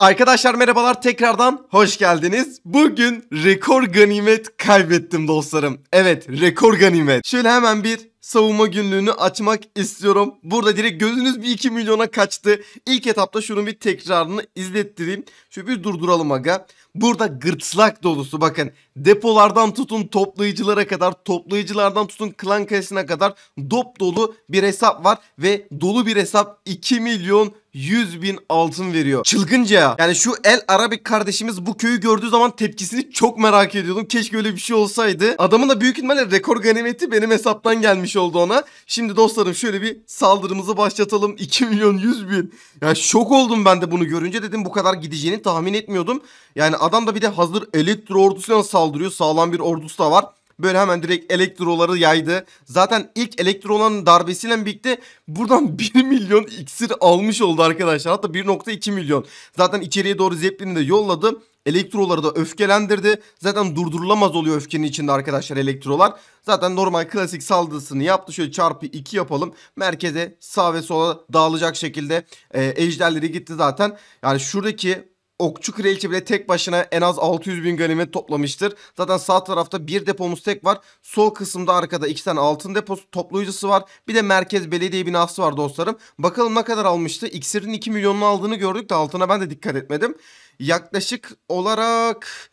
Arkadaşlar merhabalar tekrardan hoş geldiniz. Bugün rekor ganimet kaybettim dostlarım. Evet rekor ganimet. Şöyle hemen bir savunma günlüğünü açmak istiyorum. Burada direkt gözünüz bir 2 milyona kaçtı. İlk etapta şunun bir tekrarını izlettireyim. Şöyle bir durduralım aga. Burada gırtlak dolusu bakın. Depolardan tutun toplayıcılara kadar, toplayıcılardan tutun klan kalesine kadar dop dolu bir hesap var. Ve dolu bir hesap 2 milyon 100 bin altın veriyor. Çılgınca ya. Yani şu El Arabik kardeşimiz bu köyü gördüğü zaman tepkisini çok merak ediyordum. Keşke öyle bir şey olsaydı. Adamın da büyük ihtimalle rekor ganimeti benim hesaptan gelmiş oldu ona. Şimdi dostlarım şöyle bir saldırımızı başlatalım. 2 milyon 100 bin. Ya şok oldum ben de bunu görünce dedim bu kadar gideceğini tahmin etmiyordum. Yani adam da bir de hazır elektro ordusuna saldırıyor. Sağlam bir ordusu da var. Böyle hemen direkt elektroları yaydı. Zaten ilk elektroların darbesiyle birlikte buradan 1 milyon iksir almış oldu arkadaşlar. Hatta 1.2 milyon. Zaten içeriye doğru Zeppelin'i de yolladı. Elektroları da öfkelendirdi. Zaten durdurulamaz oluyor öfkenin içinde arkadaşlar elektrolar. Zaten normal klasik saldırısını yaptı. Şöyle çarpı 2 yapalım. Merkeze sağ ve sola dağılacak şekilde e, ejderleri gitti zaten. Yani şuradaki Okçu Kraliçe bile tek başına en az 600 bin ganimet toplamıştır. Zaten sağ tarafta bir depomuz tek var. Sol kısımda arkada iki tane altın deposu toplayıcısı var. Bir de merkez belediye binası var dostlarım. Bakalım ne kadar almıştı. İksirin 2 milyonunu aldığını gördük de altına ben de dikkat etmedim. Yaklaşık olarak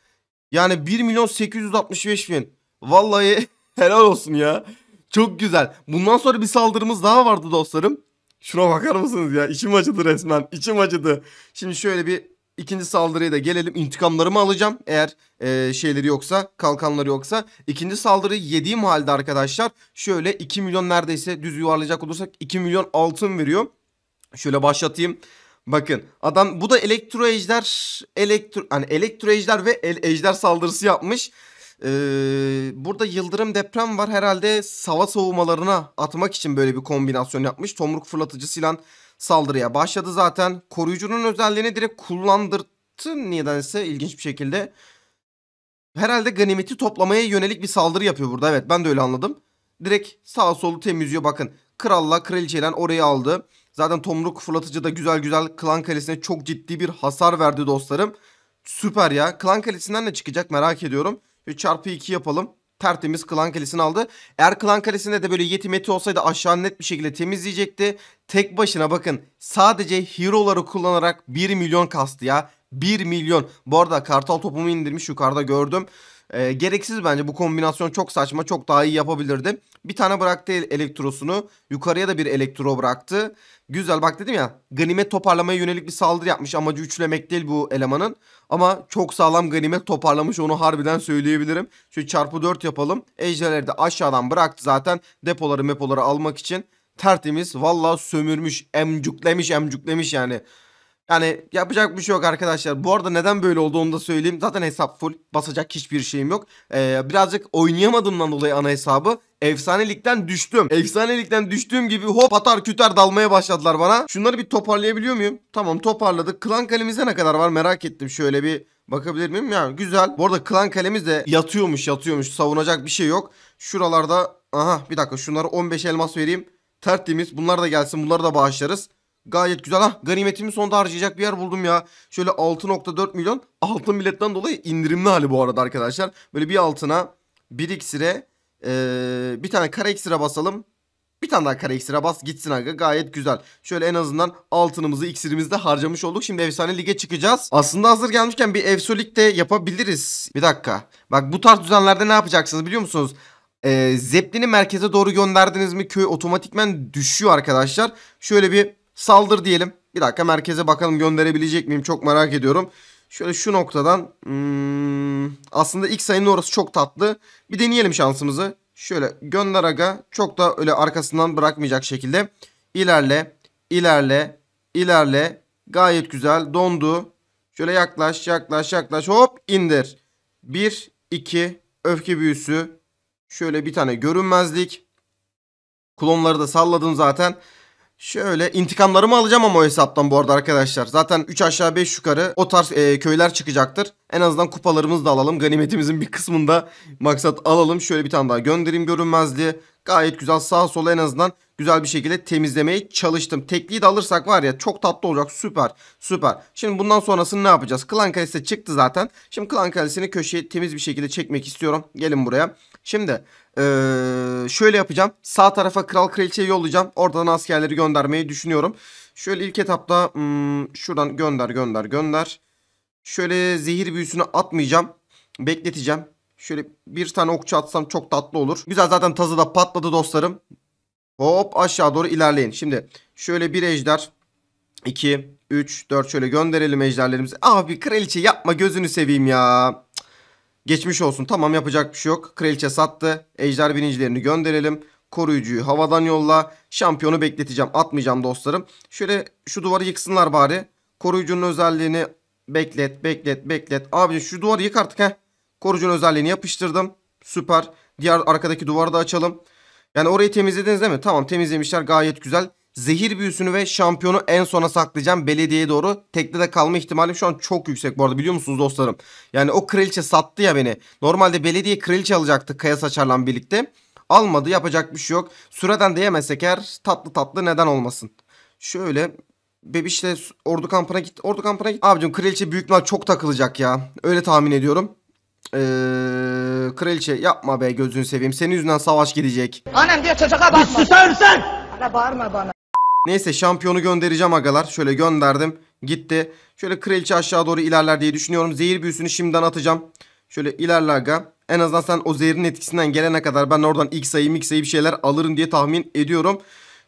yani 1 milyon 865 bin. Vallahi helal olsun ya. Çok güzel. Bundan sonra bir saldırımız daha vardı dostlarım. Şuna bakar mısınız ya? İçim acıdı resmen. İçim acıdı. Şimdi şöyle bir İkinci saldırıya da gelelim. İntikamlarımı alacağım eğer e, şeyleri yoksa, kalkanları yoksa. İkinci saldırıyı yediğim halde arkadaşlar şöyle 2 milyon neredeyse düz yuvarlayacak olursak 2 milyon altın veriyor. Şöyle başlatayım. Bakın adam bu da elektro ejder, elektro, hani elektro ejder ve el, ejder saldırısı yapmış. Ee, burada yıldırım deprem var herhalde sava soğumalarına atmak için böyle bir kombinasyon yapmış. Tomruk fırlatıcısıyla silah saldırıya başladı zaten. Koruyucunun özelliğini direkt kullandırttı nedense ilginç bir şekilde. Herhalde ganimeti toplamaya yönelik bir saldırı yapıyor burada. Evet ben de öyle anladım. Direkt sağ solu temizliyor bakın. Kralla kraliçeyle orayı aldı. Zaten tomruk fırlatıcı da güzel güzel klan kalesine çok ciddi bir hasar verdi dostlarım. Süper ya. Klan kalesinden ne çıkacak merak ediyorum. Ve çarpı 2 yapalım tertemiz Klan Kalesi'ni aldı. Eğer Klan Kalesi'nde de böyle Yeti Meti olsaydı aşağı net bir şekilde temizleyecekti. Tek başına bakın sadece hero'ları kullanarak 1 milyon kastı ya. 1 milyon. Bu arada kartal topumu indirmiş yukarıda gördüm. E, gereksiz bence bu kombinasyon çok saçma çok daha iyi yapabilirdi. Bir tane bıraktı elektrosunu yukarıya da bir elektro bıraktı. Güzel bak dedim ya ganimet toparlamaya yönelik bir saldırı yapmış amacı üçlemek değil bu elemanın. Ama çok sağlam ganimet toparlamış onu harbiden söyleyebilirim. Şu çarpı 4 yapalım. Ejderleri de aşağıdan bıraktı zaten depoları mepoları almak için. Tertemiz valla sömürmüş emcuklemiş emcuklemiş yani. Yani yapacak bir şey yok arkadaşlar. Bu arada neden böyle oldu onu da söyleyeyim. Zaten hesap full. Basacak hiçbir şeyim yok. Ee, birazcık oynayamadığımdan dolayı ana hesabı efsanelikten düştüm. Efsanelikten düştüğüm gibi hop atar küter dalmaya başladılar bana. Şunları bir toparlayabiliyor muyum? Tamam toparladık. Klan kalemize ne kadar var merak ettim. Şöyle bir bakabilir miyim? Yani güzel. Bu arada klan kalemiz de yatıyormuş yatıyormuş. Savunacak bir şey yok. Şuralarda aha bir dakika şunlara 15 elmas vereyim. Tertimiz. Bunlar da gelsin. Bunları da bağışlarız. Gayet güzel. Ha ah, ganimetimi sonunda harcayacak bir yer buldum ya. Şöyle 6.4 milyon altın biletten dolayı indirimli hali bu arada arkadaşlar. Böyle bir altına bir iksire ee, bir tane kara iksire basalım. Bir tane daha kare ekstra bas gitsin aga gayet güzel. Şöyle en azından altınımızı iksirimizde harcamış olduk. Şimdi efsane lige çıkacağız. Aslında hazır gelmişken bir efsolik de yapabiliriz. Bir dakika. Bak bu tarz düzenlerde ne yapacaksınız biliyor musunuz? Ee, Zeppelin'i merkeze doğru gönderdiniz mi köy otomatikmen düşüyor arkadaşlar. Şöyle bir Saldır diyelim. Bir dakika merkeze bakalım gönderebilecek miyim çok merak ediyorum. Şöyle şu noktadan hmm, aslında ilk sayının orası çok tatlı. Bir deneyelim şansımızı. Şöyle gönder aga çok da öyle arkasından bırakmayacak şekilde. İlerle, ilerle, ilerle. Gayet güzel dondu. Şöyle yaklaş, yaklaş, yaklaş. Hop indir. 1, 2, öfke büyüsü. Şöyle bir tane görünmezlik. Klonları da salladım zaten. Şöyle intikamlarımı alacağım ama o hesaptan bu arada arkadaşlar. Zaten 3 aşağı 5 yukarı o tarz e, köyler çıkacaktır. En azından kupalarımızı da alalım. Ganimetimizin bir kısmını da maksat alalım. Şöyle bir tane daha göndereyim görünmezliği gayet güzel sağ sola en azından güzel bir şekilde temizlemeye çalıştım. Tekliği de alırsak var ya çok tatlı olacak. Süper. Süper. Şimdi bundan sonrasını ne yapacağız? Klan Kalesi çıktı zaten. Şimdi Klan Kalesi'ni köşeye temiz bir şekilde çekmek istiyorum. Gelin buraya. Şimdi ee, şöyle yapacağım. Sağ tarafa kral kraliçeyi yollayacağım. Oradan askerleri göndermeyi düşünüyorum. Şöyle ilk etapta hmm, şuradan gönder gönder gönder. Şöyle zehir büyüsünü atmayacağım. Bekleteceğim. Şöyle bir tane okçu atsam çok tatlı olur. Güzel zaten tazı da patladı dostlarım. Hop aşağı doğru ilerleyin. Şimdi şöyle bir ejder. 2, 3, 4 şöyle gönderelim ejderlerimizi. Abi kraliçe yapma gözünü seveyim ya. Geçmiş olsun tamam yapacak bir şey yok. Kraliçe sattı. Ejder birincilerini gönderelim. Koruyucuyu havadan yolla. Şampiyonu bekleteceğim. Atmayacağım dostlarım. Şöyle şu duvarı yıksınlar bari. Koruyucunun özelliğini beklet beklet beklet. Abi şu duvarı yık artık heh. Koruyucunun özelliğini yapıştırdım. Süper. Diğer arkadaki duvarı da açalım. Yani orayı temizlediniz değil mi? Tamam temizlemişler gayet güzel. Zehir büyüsünü ve şampiyonu en sona saklayacağım. Belediyeye doğru tekne de kalma ihtimalim şu an çok yüksek bu arada biliyor musunuz dostlarım? Yani o kraliçe sattı ya beni. Normalde belediye kraliçe alacaktı Kaya Saçar'la birlikte. Almadı yapacak bir şey yok. Süreden de yemesek eğer tatlı tatlı neden olmasın. Şöyle bebişle ordu kampına git. Ordu kampına git. Abicim kraliçe büyük mal çok takılacak ya. Öyle tahmin ediyorum. Ee, kraliçe yapma be gözünü seveyim. Senin yüzünden savaş gidecek. Annem diyor çocuğa bakma. Bir susar mısın? Bana bağırma bana. Neyse şampiyonu göndereceğim agalar. Şöyle gönderdim. Gitti. Şöyle kraliçe aşağı doğru ilerler diye düşünüyorum. Zehir büyüsünü şimdiden atacağım. Şöyle ilerle aga. En azından sen o zehrin etkisinden gelene kadar ben oradan ilk sayı ilk sayı bir şeyler alırım diye tahmin ediyorum.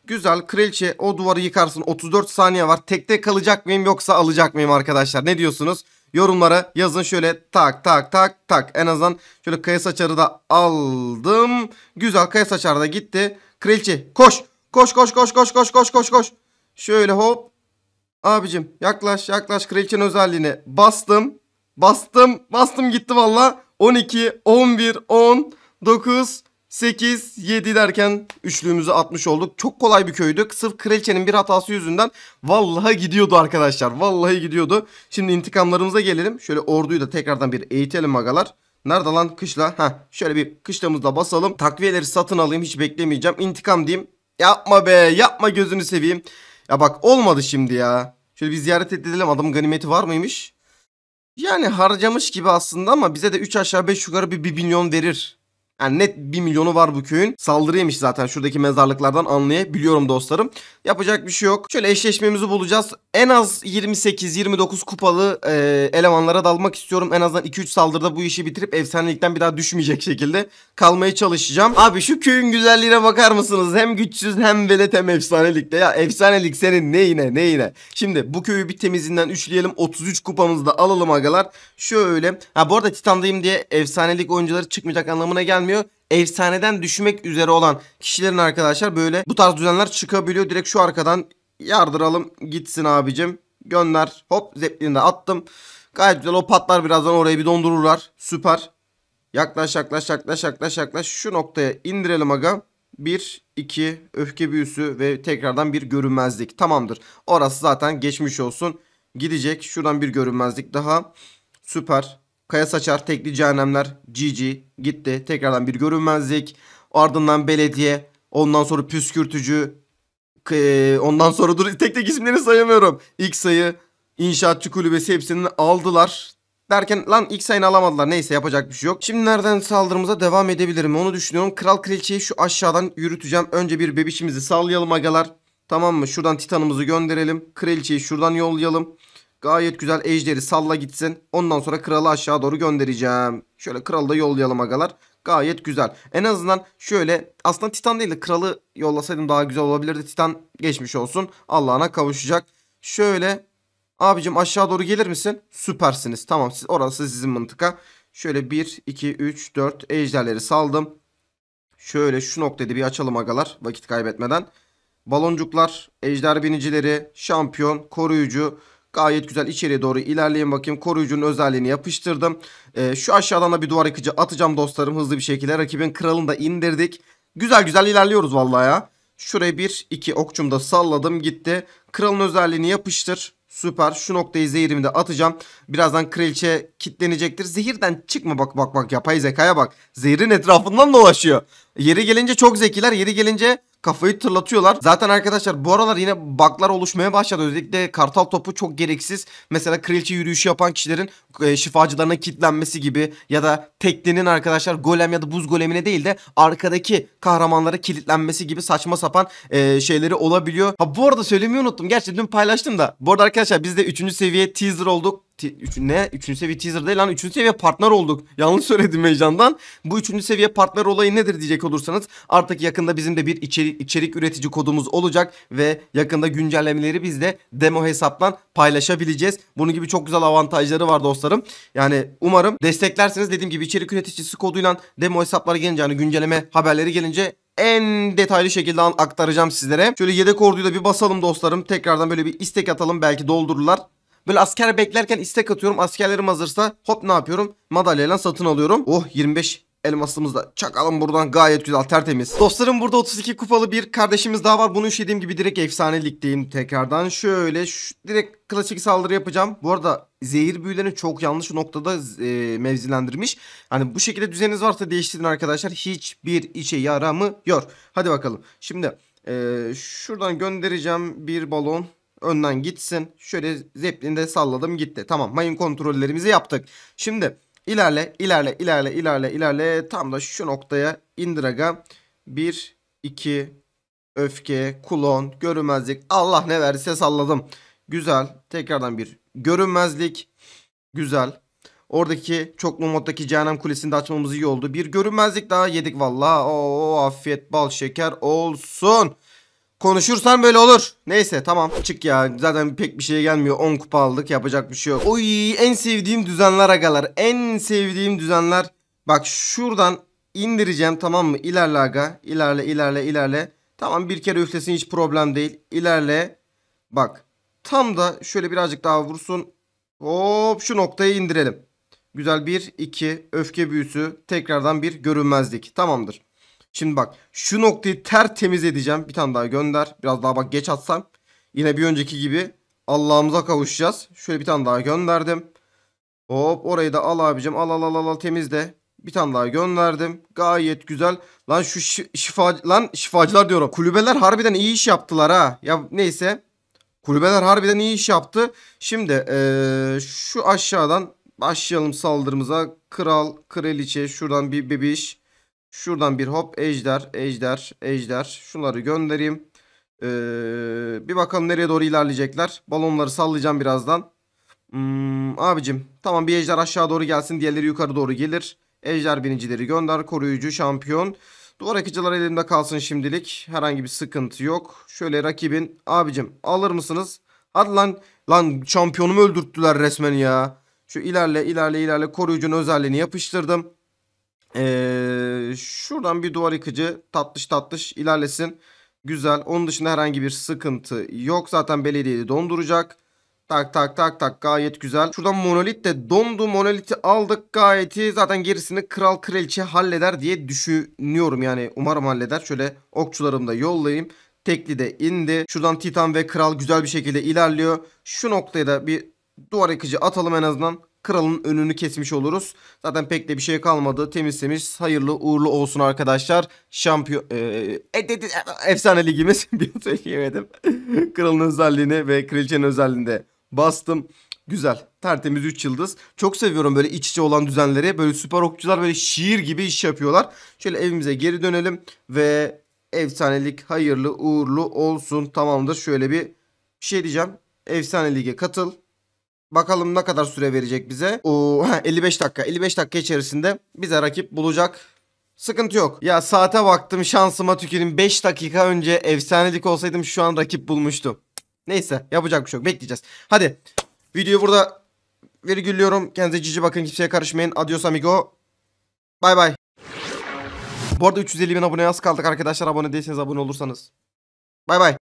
Güzel kraliçe o duvarı yıkarsın. 34 saniye var. Tekte kalacak mıyım yoksa alacak mıyım arkadaşlar? Ne diyorsunuz? Yorumlara yazın şöyle tak tak tak tak. En azından şöyle kaya saçarı da aldım. Güzel kaya saçarı da gitti. Kraliçe koş. Koş koş koş koş koş koş koş koş. Şöyle hop. Abicim yaklaş yaklaş kraliçenin özelliğine bastım. Bastım bastım gitti valla. 12 11 10 9 8, 7 derken üçlüğümüzü atmış olduk. Çok kolay bir köydü. Sırf kraliçenin bir hatası yüzünden vallahi gidiyordu arkadaşlar. Vallahi gidiyordu. Şimdi intikamlarımıza gelelim. Şöyle orduyu da tekrardan bir eğitelim magalar. Nerede lan kışla? Ha, şöyle bir kışlamızda basalım. Takviyeleri satın alayım hiç beklemeyeceğim. İntikam diyeyim. Yapma be yapma gözünü seveyim. Ya bak olmadı şimdi ya. Şöyle bir ziyaret edelim adamın ganimeti var mıymış? Yani harcamış gibi aslında ama bize de 3 aşağı 5 yukarı bir 1 milyon verir. Yani net 1 milyonu var bu köyün. Saldırıymış zaten şuradaki mezarlıklardan anlayabiliyorum dostlarım. Yapacak bir şey yok. Şöyle eşleşmemizi bulacağız. En az 28-29 kupalı e, elemanlara dalmak istiyorum. En azından 2-3 saldırıda bu işi bitirip efsanelikten bir daha düşmeyecek şekilde kalmaya çalışacağım. Abi şu köyün güzelliğine bakar mısınız? Hem güçsüz hem velet hem efsanelikte. Ya efsanelik senin neyine neyine. Şimdi bu köyü bir temizinden üçleyelim. 33 kupamızı da alalım agalar. Şöyle. Ha bu arada Titan'dayım diye efsanelik oyuncuları çıkmayacak anlamına gelmiyor gelmiyor. Efsaneden düşmek üzere olan kişilerin arkadaşlar böyle bu tarz düzenler çıkabiliyor. Direkt şu arkadan yardıralım gitsin abicim. Gönder hop zeplini de attım. Gayet güzel o patlar birazdan orayı bir dondururlar. Süper. Yaklaş yaklaş yaklaş yaklaş yaklaş. Şu noktaya indirelim aga. 1, 2, öfke büyüsü ve tekrardan bir görünmezlik. Tamamdır. Orası zaten geçmiş olsun. Gidecek. Şuradan bir görünmezlik daha. Süper. Kaya Saçar, Tekli Cehennemler, Cici gitti. Tekrardan bir görünmezlik. Ardından belediye. Ondan sonra püskürtücü. E, ondan sonra dur tek tek isimlerini sayamıyorum. İlk sayı inşaatçı kulübesi hepsini aldılar. Derken lan ilk sayını alamadılar. Neyse yapacak bir şey yok. Şimdi nereden saldırımıza devam edebilirim onu düşünüyorum. Kral kraliçeyi şu aşağıdan yürüteceğim. Önce bir bebişimizi sallayalım agalar. Tamam mı? Şuradan titanımızı gönderelim. Kraliçeyi şuradan yollayalım. Gayet güzel ejderi salla gitsin. Ondan sonra kralı aşağı doğru göndereceğim. Şöyle kralı da yollayalım agalar. Gayet güzel. En azından şöyle aslında Titan değil de kralı yollasaydım daha güzel olabilirdi. Titan geçmiş olsun. Allah'ına kavuşacak. Şöyle abicim aşağı doğru gelir misin? Süpersiniz. Tamam siz, orası sizin mıntıka. Şöyle 1, 2, 3, 4 ejderleri saldım. Şöyle şu noktayı bir açalım agalar vakit kaybetmeden. Baloncuklar, ejder binicileri, şampiyon, koruyucu, Gayet güzel içeriye doğru ilerleyin bakayım. Koruyucunun özelliğini yapıştırdım. E, şu aşağıdan da bir duvar yıkıcı atacağım dostlarım hızlı bir şekilde. Rakibin kralını da indirdik. Güzel güzel ilerliyoruz vallahi ya. Şuraya bir iki okçum da salladım gitti. Kralın özelliğini yapıştır. Süper. Şu noktayı zehrimi de atacağım. Birazdan kraliçe kitlenecektir. Zehirden çıkma bak bak bak yapay zekaya bak. zehirin etrafından dolaşıyor. Yeri gelince çok zekiler. Yeri gelince kafayı tırlatıyorlar. Zaten arkadaşlar bu aralar yine bug'lar oluşmaya başladı. Özellikle kartal topu çok gereksiz. Mesela kraliçe yürüyüşü yapan kişilerin e, şifacılarına kitlenmesi gibi ya da teknenin arkadaşlar golem ya da buz golemine değil de arkadaki kahramanlara kilitlenmesi gibi saçma sapan e, şeyleri olabiliyor. Ha bu arada söylemeyi unuttum. Gerçi dün paylaştım da. Bu arada arkadaşlar biz de 3. seviye teaser olduk. Üçü, ne? Üçüncü seviye teaser değil lan. Üçüncü seviye partner olduk. Yanlış söyledim heyecandan. Bu üçüncü seviye partner olayı nedir diyecek olursanız artık yakında bizim de bir içerik, içerik üretici kodumuz olacak ve yakında güncellemeleri biz de demo hesaptan paylaşabileceğiz. Bunun gibi çok güzel avantajları var dostlarım. Yani umarım desteklersiniz. Dediğim gibi içerik üreticisi koduyla demo hesapları gelince hani güncelleme haberleri gelince en detaylı şekilde aktaracağım sizlere. Şöyle yedek orduyu da bir basalım dostlarım. Tekrardan böyle bir istek atalım. Belki doldururlar. Böyle asker beklerken istek atıyorum. Askerlerim hazırsa hop ne yapıyorum? Madalyayla satın alıyorum. Oh 25 elmasımız da çakalım buradan gayet güzel tertemiz. Dostlarım burada 32 kupalı bir kardeşimiz daha var. Bunu üşediğim gibi direkt efsane ligdeyim tekrardan. Şöyle şu, direkt klasik saldırı yapacağım. Bu arada zehir büyülerini çok yanlış noktada e, mevzilendirmiş. Hani bu şekilde düzeniniz varsa değiştirin arkadaşlar. Hiçbir işe yaramıyor. Hadi bakalım. Şimdi e, şuradan göndereceğim bir balon önden gitsin. Şöyle zeplini de salladım gitti. Tamam mayın kontrollerimizi yaptık. Şimdi ilerle ilerle ilerle ilerle ilerle tam da şu noktaya indiraga 1 2 öfke, kulon, görünmezlik Allah ne verirse salladım. Güzel. Tekrardan bir görünmezlik. Güzel. Oradaki çoklu moddaki cehennem kulesini de açmamız iyi oldu. Bir görünmezlik daha yedik valla. Oo afiyet bal şeker olsun. Konuşursan böyle olur. Neyse tamam çık ya. Zaten pek bir şey gelmiyor. 10 kupa aldık yapacak bir şey yok. Oy en sevdiğim düzenler agalar. En sevdiğim düzenler. Bak şuradan indireceğim tamam mı? İlerle aga. İlerle ilerle ilerle. Tamam bir kere üflesin hiç problem değil. İlerle. Bak tam da şöyle birazcık daha vursun. Hop şu noktayı indirelim. Güzel bir iki öfke büyüsü tekrardan bir görünmezlik. Tamamdır. Şimdi bak şu noktayı tertemiz edeceğim. Bir tane daha gönder. Biraz daha bak geç atsam. Yine bir önceki gibi Allah'ımıza kavuşacağız. Şöyle bir tane daha gönderdim. Hop orayı da al abicim. Al al al al, al temizle. Bir tane daha gönderdim. Gayet güzel. Lan şu şi şifa lan şifacılar diyorum. Kulübeler harbiden iyi iş yaptılar ha. Ya neyse. Kulübeler harbiden iyi iş yaptı. Şimdi ee, şu aşağıdan başlayalım saldırımıza. Kral, kraliçe, şuradan bir bebiş. Şuradan bir hop ejder, ejder, ejder. Şunları göndereyim. Ee, bir bakalım nereye doğru ilerleyecekler. Balonları sallayacağım birazdan. Hmm, abicim tamam bir ejder aşağı doğru gelsin. Diğerleri yukarı doğru gelir. Ejder binicileri gönder. Koruyucu, şampiyon. Duvar akıcılar elimde kalsın şimdilik. Herhangi bir sıkıntı yok. Şöyle rakibin. Abicim alır mısınız? Hadi lan. Lan şampiyonumu öldürttüler resmen ya. Şu ilerle ilerle ilerle koruyucunun özelliğini yapıştırdım. Ee, şuradan bir duvar yıkıcı tatlış tatlış ilerlesin. Güzel. Onun dışında herhangi bir sıkıntı yok. Zaten belediyeyi donduracak. Tak tak tak tak gayet güzel. Şuradan monolit de dondu. Monoliti aldık gayet iyi. Zaten gerisini kral kraliçe halleder diye düşünüyorum. Yani umarım halleder. Şöyle okçularımı da yollayayım. Tekli de indi. Şuradan Titan ve Kral güzel bir şekilde ilerliyor. Şu noktaya da bir duvar yıkıcı atalım en azından kralın önünü kesmiş oluruz. Zaten pek de bir şey kalmadı. Temiz temiz hayırlı uğurlu olsun arkadaşlar. Şampiyon e, e, e, e, e efsane ligimiz bir şey söyleyemedim. kralın özelliğini ve kraliçenin özelliğini bastım. Güzel. Tertemiz 3 yıldız. Çok seviyorum böyle iç içe olan düzenleri. Böyle süper okçular böyle şiir gibi iş yapıyorlar. Şöyle evimize geri dönelim ve efsanelik hayırlı uğurlu olsun. Tamamdır. Şöyle bir, bir şey diyeceğim. Efsane lige katıl. Bakalım ne kadar süre verecek bize. Oo, 55 dakika. 55 dakika içerisinde bize rakip bulacak. Sıkıntı yok. Ya saate baktım şansıma tükürüm. 5 dakika önce efsanelik olsaydım şu an rakip bulmuştum. Neyse yapacak bir şey yok. Bekleyeceğiz. Hadi videoyu burada virgüllüyorum. Kendinize cici bakın. Kimseye karışmayın. Adios amigo. Bay bay. Bu arada 350 bin aboneye az kaldık arkadaşlar. Abone değilseniz abone olursanız. Bay bay.